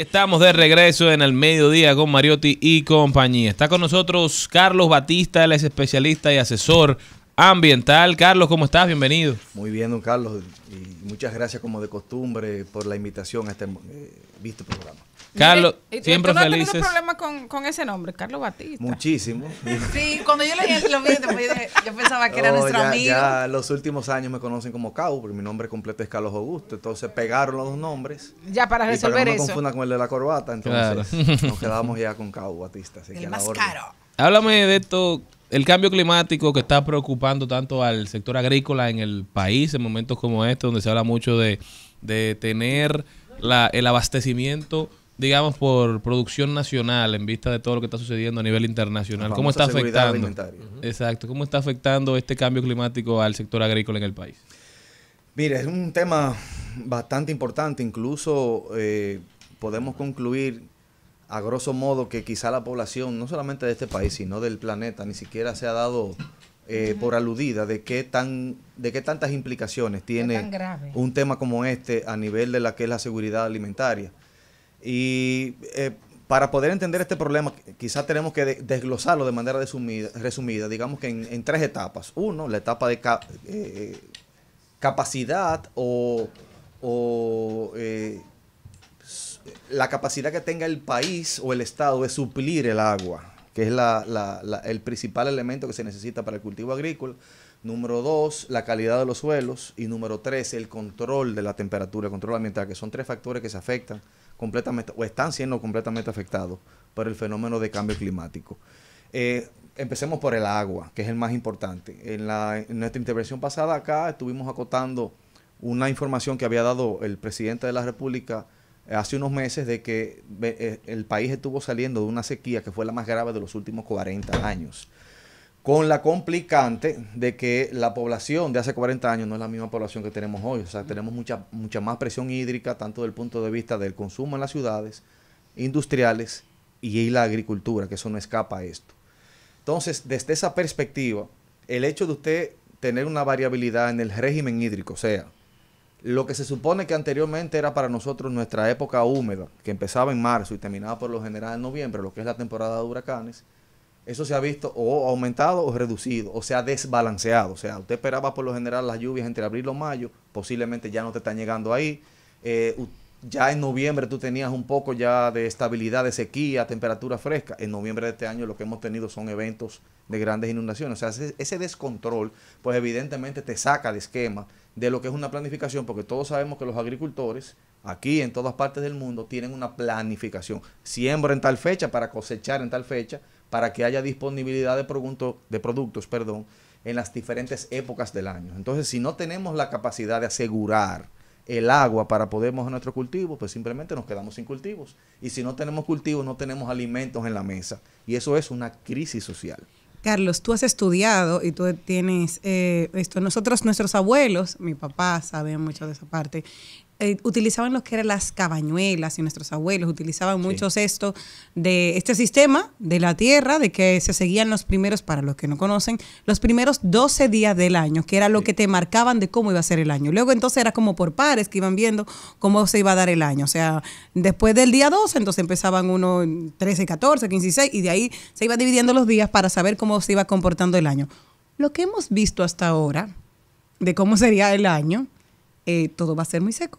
estamos de regreso en el mediodía con Mariotti y compañía. Está con nosotros Carlos Batista, él es especialista y asesor ambiental. Carlos, ¿cómo estás? Bienvenido. Muy bien, don Carlos. Y muchas gracias como de costumbre por la invitación a este eh, visto programa. Carlos, siempre ¿tú no felices. Tengo problema con, ese nombre, Carlos Batista. Muchísimo. Sí, cuando yo leí lo vi, yo pensaba que era oh, nuestro amigo. Ya los últimos años me conocen como Cabo, porque mi nombre completo es Carlos Augusto. Entonces pegaron los dos nombres. Ya para resolver y no me confunda con el de la corbata, entonces nos quedamos ya con Cabo Batista. Así más caro. Háblame de esto, el cambio climático que está preocupando tanto al sector agrícola en el país en momentos como este, donde se habla mucho de, de tener la, el abastecimiento digamos, por producción nacional en vista de todo lo que está sucediendo a nivel internacional? ¿Cómo está afectando? Exacto, ¿cómo está afectando este cambio climático al sector agrícola en el país? Mire, es un tema bastante importante, incluso eh, podemos concluir a grosso modo que quizá la población, no solamente de este país, sino del planeta, ni siquiera se ha dado eh, por aludida de qué tan de qué tantas implicaciones tiene un tema como este a nivel de la que es la seguridad alimentaria. Y eh, para poder entender este problema, quizás tenemos que desglosarlo de manera resumida, digamos que en, tres etapas. Uno, la etapa de eh, capacidad o, eh, la capacidad que tenga el país o el Estado de suplir el agua, que es el principal elemento que se necesita para el cultivo agrícola. Número dos, la calidad de los suelos. Y número tres, el control de la temperatura, el control ambiental, que son tres factores que se afectan completamente o están siendo completamente afectados por el fenómeno de cambio climático. Eh, empecemos por el agua, que es el más importante. En, la, en nuestra intervención pasada acá estuvimos acotando una información que había dado el presidente de la República eh, hace unos meses de que eh, el país estuvo saliendo de una sequía que fue la más grave de los últimos 40 años con la complicante de que la población de hace 40 años no es la misma población que tenemos hoy. O sea, mm. tenemos mucha, mucha más presión hídrica, tanto desde el punto de vista del consumo en las ciudades, industriales y la agricultura, que eso no escapa a esto. Entonces, desde esa perspectiva, el hecho de usted tener una variabilidad en el régimen hídrico, o sea, lo que se supone que anteriormente era para nosotros nuestra época húmeda, que empezaba en marzo y terminaba por lo general en noviembre, lo que es la temporada de huracanes, eso se ha visto o aumentado o reducido, o sea, desbalanceado. O sea, usted esperaba por lo general las lluvias entre abril o mayo, posiblemente ya no te están llegando ahí. Eh, ya en noviembre tú tenías un poco ya de estabilidad de sequía, temperatura fresca. En noviembre de este año lo que hemos tenido son eventos de grandes inundaciones. O sea, ese, ese descontrol, pues evidentemente te saca de esquema de lo que es una planificación, porque todos sabemos que los agricultores aquí en todas partes del mundo tienen una planificación. Siembra en tal fecha para cosechar en tal fecha para que haya disponibilidad de, de productos perdón, en las diferentes épocas del año. Entonces, si no tenemos la capacidad de asegurar el agua para poder mover nuestro cultivo, pues simplemente nos quedamos sin cultivos. Y si no tenemos cultivos, no tenemos alimentos en la mesa. Y eso es una crisis social. Carlos, tú has estudiado y tú tienes eh, esto. Nosotros, nuestros abuelos, mi papá sabe mucho de esa parte, eh, utilizaban lo que eran las cabañuelas y nuestros abuelos utilizaban muchos esto de este sistema de la tierra, de que se seguían los primeros, para los que no conocen, los primeros 12 días del año, que era lo que te marcaban de cómo iba a ser el año. Luego entonces era como por pares que iban viendo cómo se iba a dar el año. O sea, después del día 12, entonces empezaban uno 13, 14, 15, 16, y de ahí se iba dividiendo los días para saber cómo se iba comportando el año. Lo que hemos visto hasta ahora de cómo sería el año, eh, todo va a ser muy seco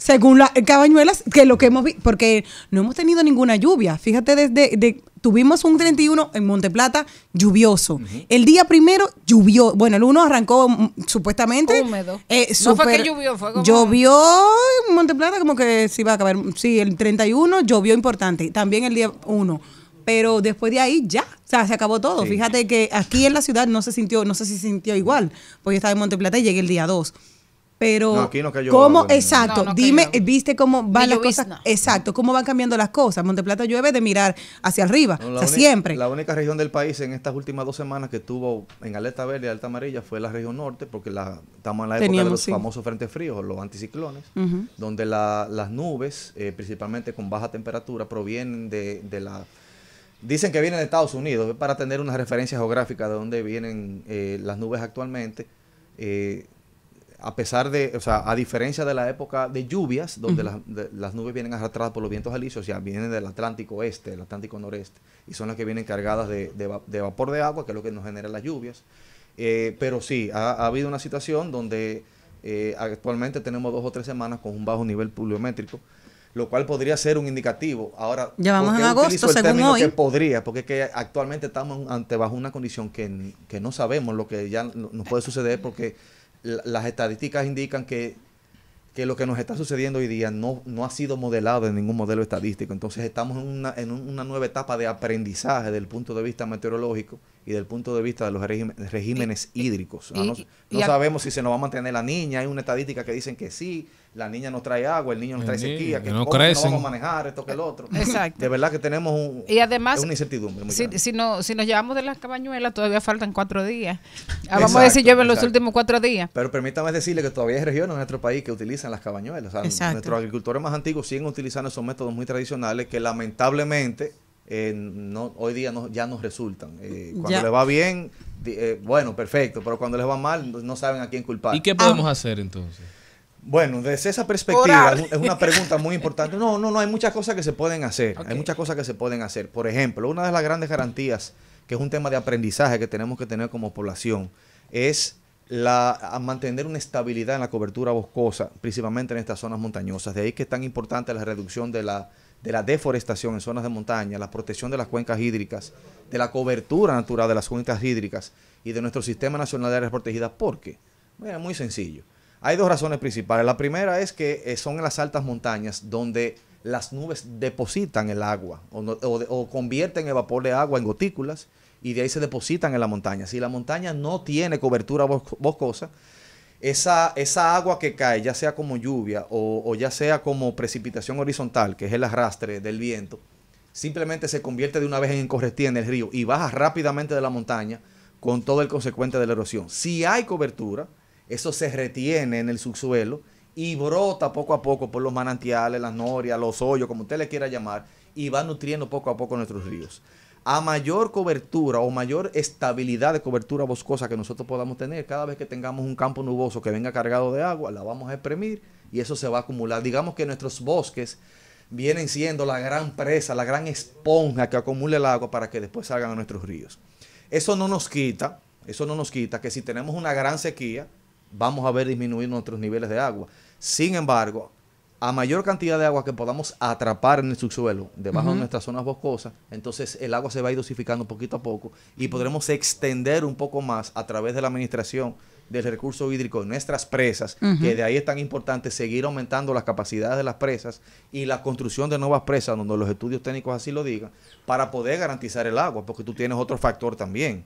según las eh, Cabañuelas, que lo que hemos visto, porque no hemos tenido ninguna lluvia. Fíjate, desde tuvimos un 31 en Monteplata lluvioso. El día primero llovió. Bueno, el uno arrancó mm, supuestamente. Húmedo. fue que eh, llovió, fue como. Llovió en Monteplata, como que se iba a acabar. Sí, el 31 llovió importante. También el día 1 pero después de ahí ya, o sea, se acabó todo. Fíjate que aquí en la ciudad no se sintió, no sé si se sintió igual, porque yo estaba en Monteplata y llegué el día 2 pero cómo exacto dime viste cómo van las cosas exacto cómo van cambiando las cosas Monteplata llueve de mirar hacia arriba siempre la única región del país en estas últimas dos semanas que estuvo en alerta verde y alta amarilla fue la región norte porque la estamos en la época de los famosos frentes fríos los anticiclones donde las nubes eh, principalmente con baja temperatura provienen de, la Dicen que vienen de Estados Unidos, para tener una referencia geográfica de dónde vienen eh, las nubes actualmente. Eh, a pesar de, o sea, a diferencia de la época de lluvias, donde las, nubes vienen arrastradas por los vientos alisios, sea, vienen del Atlántico Oeste, del Atlántico Noreste, y son las que vienen cargadas de, vapor de agua, que es lo que nos genera las lluvias. Eh, pero sí, ha, habido una situación donde eh, actualmente tenemos dos o tres semanas con un bajo nivel pluviométrico, lo cual podría ser un indicativo. Ahora, ya vamos en agosto, según hoy. Que podría, porque es que actualmente estamos ante bajo una condición que, que no sabemos lo que ya nos puede suceder, porque las estadísticas indican que, que, lo que nos está sucediendo hoy día no, no ha sido modelado en ningún modelo estadístico. Entonces estamos en una, en una nueva etapa de aprendizaje desde el punto de vista meteorológico y del punto de vista de los regímenes hídricos. no, sabemos si se nos va a mantener la niña. Hay una estadística que dicen que sí, la niña no trae agua, el niño no trae sequía, que no, crecen. no vamos a manejar esto que el otro. De verdad que tenemos un, y además, una incertidumbre. si, si, nos llevamos de las cabañuelas, todavía faltan cuatro días. Ah, vamos a decir lleven los últimos cuatro días. Pero permítame decirle que todavía hay regiones en nuestro país que utilizan las cabañuelas. nuestros agricultores más antiguos siguen utilizando esos métodos muy tradicionales que lamentablemente eh, no, hoy día no, ya nos resultan. Eh, cuando les va bien, eh, bueno, perfecto, pero cuando les va mal no saben a quién culpar. ¿Y qué podemos ah. hacer entonces? Bueno, desde esa perspectiva es una pregunta muy importante. No, no, no, hay muchas cosas que se pueden hacer. Hay muchas cosas que se pueden hacer. Por ejemplo, una de las grandes garantías, que es un tema de aprendizaje que tenemos que tener como población, es la, mantener una estabilidad en la cobertura boscosa, principalmente en estas zonas montañosas. De ahí que es tan importante la reducción de la de la deforestación en zonas de montaña, la protección de las cuencas hídricas, de la cobertura natural de las cuencas hídricas y de nuestro Sistema Nacional de Áreas Protegidas. ¿Por qué? muy sencillo. Hay dos razones principales. La primera es que eh, son en las altas montañas donde las nubes depositan el agua o, o convierten el vapor de agua en gotículas y de ahí se depositan en la montaña. Si la montaña no tiene cobertura boscosa, esa, agua que cae, ya sea como lluvia o, ya sea como precipitación horizontal, que es el arrastre del viento, simplemente se convierte de una vez en correstía en el río y baja rápidamente de la montaña con todo el consecuente de la erosión. Si hay cobertura, eso se retiene en el subsuelo y brota poco a poco por los manantiales, las norias, los hoyos, como usted le quiera llamar, y va nutriendo poco a poco nuestros ríos a mayor cobertura o mayor estabilidad de cobertura boscosa que nosotros podamos tener, cada vez que tengamos un campo nuboso que venga cargado de agua, la vamos a exprimir y eso se va a acumular. Digamos que nuestros bosques vienen siendo la gran presa, la gran esponja que acumula el agua para que después salgan a nuestros ríos. Eso no nos quita, eso no nos quita que si tenemos una gran sequía, vamos a ver disminuir nuestros niveles de agua. Sin embargo, a mayor cantidad de agua que podamos atrapar en el subsuelo, debajo de nuestras zonas boscosas, entonces el agua se va a ir dosificando poquito a poco y podremos extender un poco más a través de la administración del recurso hídrico en nuestras presas, que de ahí es tan importante seguir aumentando las capacidades de las presas y la construcción de nuevas presas, donde los estudios técnicos así lo digan, para poder garantizar el agua, porque tú tienes otro factor también.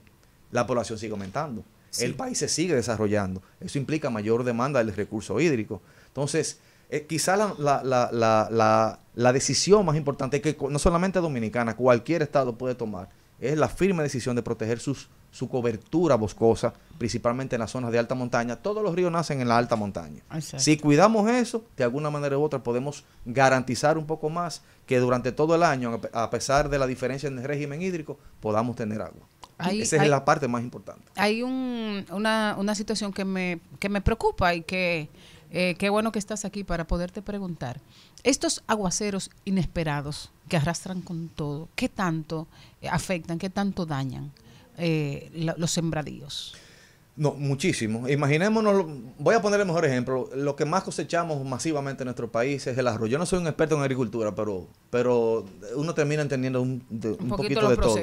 La población sigue aumentando, el país se sigue desarrollando, eso implica mayor demanda del recurso hídrico. Entonces, eh, quizá la, decisión más importante que no solamente dominicana, cualquier estado puede tomar, es la firme decisión de proteger sus, su cobertura boscosa, principalmente en las zonas de alta montaña. Todos los ríos nacen en la alta montaña. Si cuidamos eso, de alguna manera u otra podemos garantizar un poco más que durante todo el año, a pesar de la diferencia en el régimen hídrico, podamos tener agua. Esa es la parte más importante. Hay un, una, situación que me, que me preocupa y que eh, qué bueno que estás aquí para poderte preguntar, estos aguaceros inesperados que arrastran con todo, ¿qué tanto eh, afectan, qué tanto dañan eh, los sembradíos? No, muchísimo. Imaginémonos, voy a poner el mejor ejemplo. Lo que más cosechamos masivamente en nuestro país es el arroz. Yo no soy un experto en agricultura, pero, pero uno termina entendiendo un, un, poquito, de todo.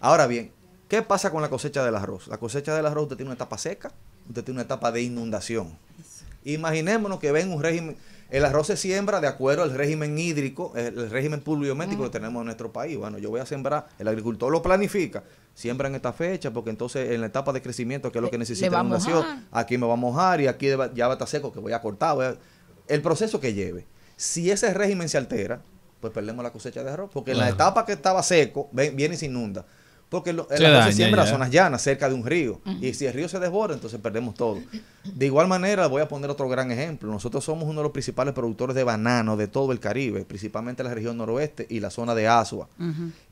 Ahora bien, ¿qué pasa con la cosecha del arroz? La cosecha del arroz usted tiene una etapa seca, usted tiene una etapa de inundación. Imaginémonos que ven un régimen, el arroz se siembra de acuerdo al régimen hídrico, el, régimen pluviométrico que tenemos en nuestro país. Bueno, yo voy a sembrar, el agricultor lo planifica, siembra en esta fecha, porque entonces en la etapa de crecimiento, que es lo que necesita la inundación, aquí me va a mojar y aquí ya va a estar seco, que voy a cortar. el proceso que lleve. Si ese régimen se altera, pues perdemos la cosecha de arroz, porque en la etapa que estaba seco, viene y se inunda. Porque se siembra en las zonas llanas, cerca de un río. Y si el río se desborda, entonces perdemos todo. De igual manera, voy a poner otro gran ejemplo. Nosotros somos uno de los principales productores de banano de todo el Caribe, principalmente la región noroeste y la zona de Asua.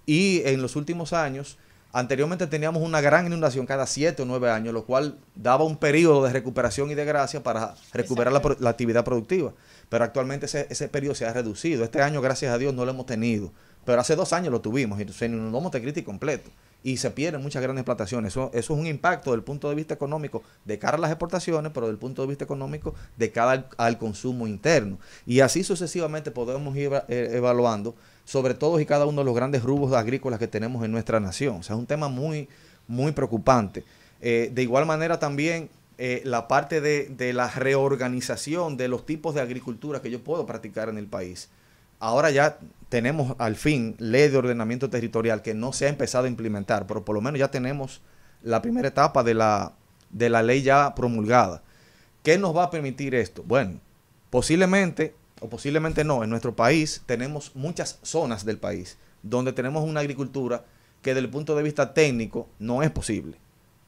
Y en los últimos años, anteriormente teníamos una gran inundación cada siete o nueve años, lo cual daba un periodo de recuperación y de gracia para recuperar la actividad productiva pero actualmente ese, periodo se ha reducido. Este año, gracias a Dios, no lo hemos tenido, pero hace dos años lo tuvimos y entonces de crítica completo y se pierden muchas grandes plantaciones. Eso, eso es un impacto del punto de vista económico de cara a las exportaciones, pero del punto de vista económico de cara al, consumo interno. Y así sucesivamente podemos ir eh, evaluando sobre todos y cada uno de los grandes rubros agrícolas que tenemos en nuestra nación. O sea, es un tema muy, muy preocupante. Eh, de igual manera también eh, la parte de, la reorganización de los tipos de agricultura que yo puedo practicar en el país. Ahora ya tenemos al fin ley de ordenamiento territorial que no se ha empezado a implementar, pero por lo menos ya tenemos la primera etapa de la, de la ley ya promulgada. ¿Qué nos va a permitir esto? Bueno, posiblemente, o posiblemente no, en nuestro país tenemos muchas zonas del país donde tenemos una agricultura que desde el punto de vista técnico no es posible.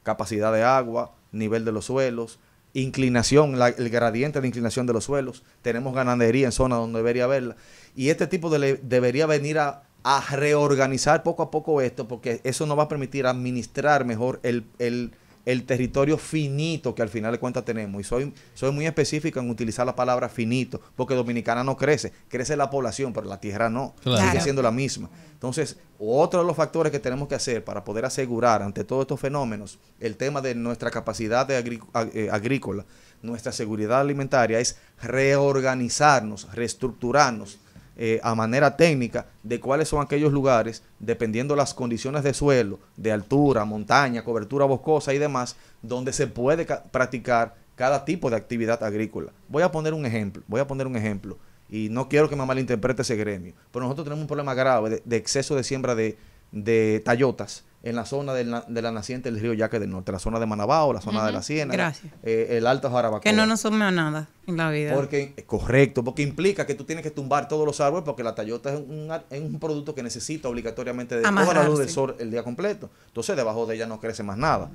Capacidad de agua, nivel de los suelos, inclinación, el gradiente de inclinación de los suelos. Tenemos ganadería en zonas donde debería haberla. Y este tipo de debería venir a, reorganizar poco a poco esto, porque eso nos va a permitir administrar mejor el, el el territorio finito que al final de cuentas tenemos. Y soy, soy muy específico en utilizar la palabra finito, porque Dominicana no crece, crece la población, pero la tierra no, sigue siendo la misma. Entonces, otro de los factores que tenemos que hacer para poder asegurar ante todos estos fenómenos el tema de nuestra capacidad de eh, agrícola, nuestra seguridad alimentaria, es reorganizarnos, reestructurarnos eh, a manera técnica de cuáles son aquellos lugares, dependiendo las condiciones de suelo, de altura, montaña, cobertura boscosa y demás, donde se puede practicar cada tipo de actividad agrícola. Voy a poner un ejemplo, voy a poner un ejemplo, y no quiero que me malinterprete ese gremio, pero nosotros tenemos un problema grave de, exceso de siembra de, de tallotas en la zona de la, naciente del río Yaque del Norte, la zona de Manabao, la zona de la Siena, eh, el Alto Jarabacoa. Que no nos son nada en la vida. Porque, eh, correcto, porque implica que tú tienes que tumbar todos los árboles porque la tallota es un, producto que necesita obligatoriamente de toda la luz del sol el día completo. Entonces debajo de ella no crece más nada.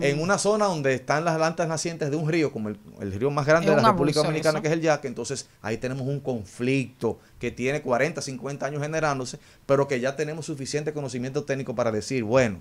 En una zona donde están las plantas nacientes de un río, como el, el río más grande de la República Dominicana, que es el Yaque, entonces ahí tenemos un conflicto que tiene 40, 50 años generándose, pero que ya tenemos suficiente conocimiento técnico para decir, bueno,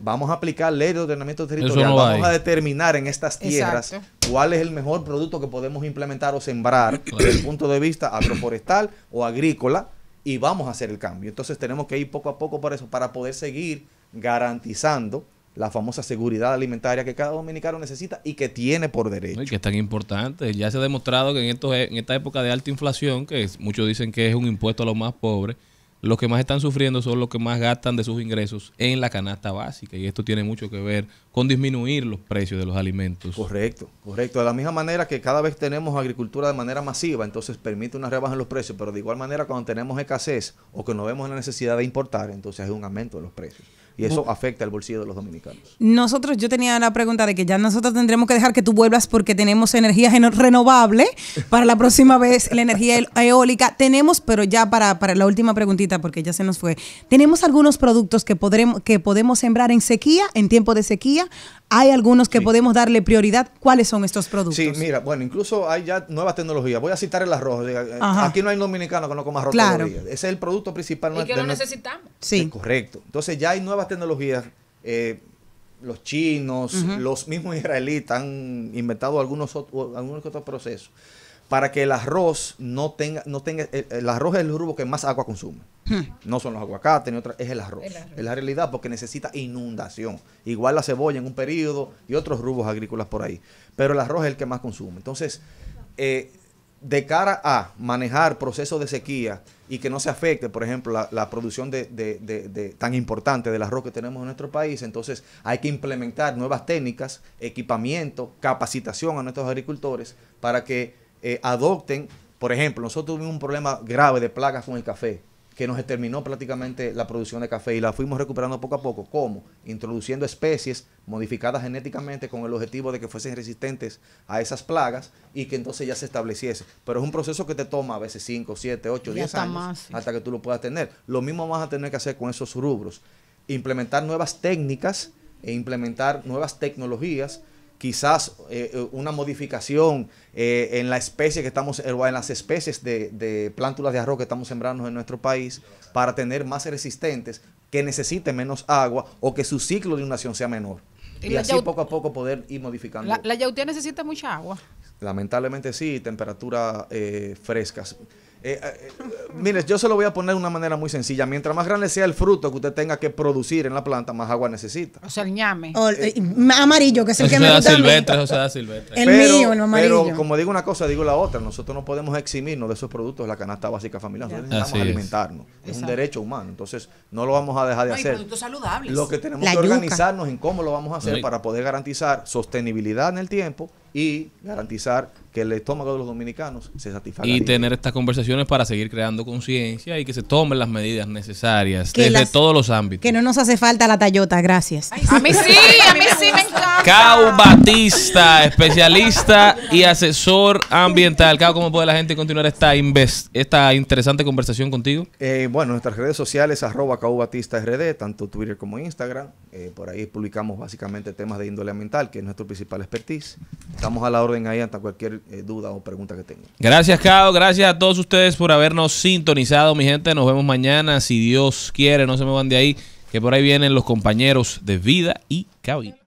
vamos a aplicar leyes de ordenamiento territorial, vamos a determinar en estas tierras cuál es el mejor producto que podemos implementar o sembrar desde el punto de vista agroforestal o agrícola y vamos a hacer el cambio. Entonces tenemos que ir poco a poco por eso, para poder seguir garantizando la famosa seguridad alimentaria que cada dominicano necesita y que tiene por derecho. Y que es tan importante. Ya se ha demostrado que en, estos, en esta época de alta inflación, que muchos dicen que es un impuesto a los más pobres, los que más están sufriendo son los que más gastan de sus ingresos en la canasta básica. Y esto tiene mucho que ver con disminuir los precios de los alimentos. Correcto, correcto. De la misma manera que cada vez tenemos agricultura de manera masiva, entonces permite una rebaja en los precios, pero de igual manera cuando tenemos escasez o que no vemos la necesidad de importar, entonces hay un aumento de los precios y eso afecta el bolsillo de los dominicanos. Nosotros, yo tenía la pregunta de que ya nosotros tendremos que dejar que tú vuelvas porque tenemos energía renovable para la próxima vez, la energía e-, eólica. Tenemos, pero ya para, para la última preguntita, porque ya se nos fue, tenemos algunos productos que, podremos, que podemos sembrar en sequía, en tiempo de sequía. ¿Hay algunos que podemos darle prioridad? ¿Cuáles son estos productos? Sí, mira, bueno, incluso hay ya nuevas tecnologías. Voy a citar el arroz. Eh, aquí no hay dominicano que no coma arroz claro. Ese es el producto principal. Y que lo necesitamos. Sí. correcto. Entonces ya hay nuevas tecnologías, eh, los chinos, los mismos israelitas han inventado algunos, algunos otros procesos para que el arroz no tenga, no tenga, el, arroz es el rubro que más agua consume. Hmm. No son los aguacates ni otras, es el arroz. Es la realidad porque necesita inundación. Igual la cebolla en un periodo y otros rubros agrícolas por ahí. Pero el arroz es el que más consume. Entonces, eh, de cara a manejar procesos de sequía y que no se afecte, por ejemplo, la, producción de, de, de, de, tan importante del arroz que tenemos en nuestro país, entonces hay que implementar nuevas técnicas, equipamiento, capacitación a nuestros agricultores para que eh, adopten, por ejemplo, nosotros tuvimos un problema grave de plagas con el café que nos determinó prácticamente la producción de café y la fuimos recuperando poco a poco. ¿Cómo? Introduciendo especies modificadas genéticamente con el objetivo de que fuesen resistentes a esas plagas y que entonces ya se estableciese. Pero es un proceso que te toma a veces 5, 7, 8, 10 años más, hasta que tú lo puedas tener. Lo mismo vas a tener que hacer con esos rubros. Implementar nuevas técnicas e implementar nuevas tecnologías quizás eh, eh, una modificación eh, en la especie que estamos, en las especies de, plántulas de arroz que estamos sembrando en nuestro país para tener más resistentes, que necesiten menos agua o que su ciclo de inundación sea menor. Y, así poco a poco poder ir modificando. La, la necesita mucha agua. Lamentablemente sí, temperaturas eh, frescas. Eh, eh, eh, mire, yo se lo voy a poner de una manera muy sencilla. Mientras más grande sea el fruto que usted tenga que producir en la planta, más agua necesita. O sea, el ñame. Eh, amarillo, que es el que me da El pero, mío, el amarillo. Pero como digo una cosa, digo la otra. Nosotros no podemos eximirnos de esos productos de la canasta básica familiar. alimentarnos. Es. un derecho humano. Entonces, no lo vamos a dejar de hacer. productos saludables. Lo que tenemos que organizarnos en cómo lo vamos a hacer para poder garantizar sostenibilidad en el tiempo y garantizar que el estómago de los dominicanos se satisfaga. Y tener estas conversaciones para seguir creando conciencia y que se tomen las medidas necesarias desde todos los ámbitos. Que no nos hace falta la Tayota, gracias. a mí sí, a mí sí me encanta. Cau Batista, especialista y asesor ambiental. Cau, ¿cómo puede la gente continuar esta, esta interesante conversación contigo? Eh, bueno, nuestras redes sociales, arroba Cau Batista RD, tanto Twitter como Instagram. Eh, por ahí publicamos básicamente temas de índole ambiental, que es nuestro principal expertise. Estamos a la orden ahí ante cualquier eh, duda o pregunta que tengan. Gracias, Cao. Gracias a todos ustedes por habernos sintonizado, mi gente. Nos vemos mañana, si Dios quiere. No se me van de ahí, que por ahí vienen los compañeros de vida y cabina.